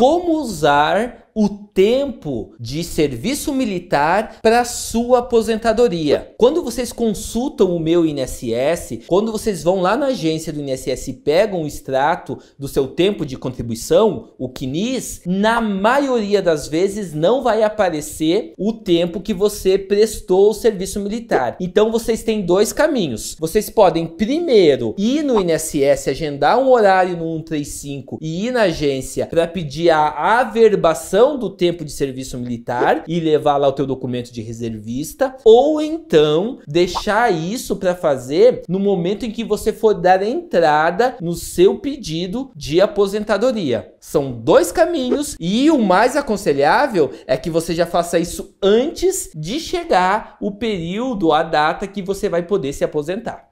como usar o tempo de serviço militar para sua aposentadoria. Quando vocês consultam o meu INSS, quando vocês vão lá na agência do INSS e pegam o extrato do seu tempo de contribuição, o CNIS, na maioria das vezes não vai aparecer o tempo que você prestou o serviço militar. Então vocês têm dois caminhos. Vocês podem primeiro ir no INSS, agendar um horário no 135 e ir na agência para pedir a averbação redução do tempo de serviço militar e levar lá o teu documento de reservista, ou então deixar isso para fazer no momento em que você for dar entrada no seu pedido de aposentadoria. São dois caminhos e o mais aconselhável é que você já faça isso antes de chegar o período, a data que você vai poder se aposentar.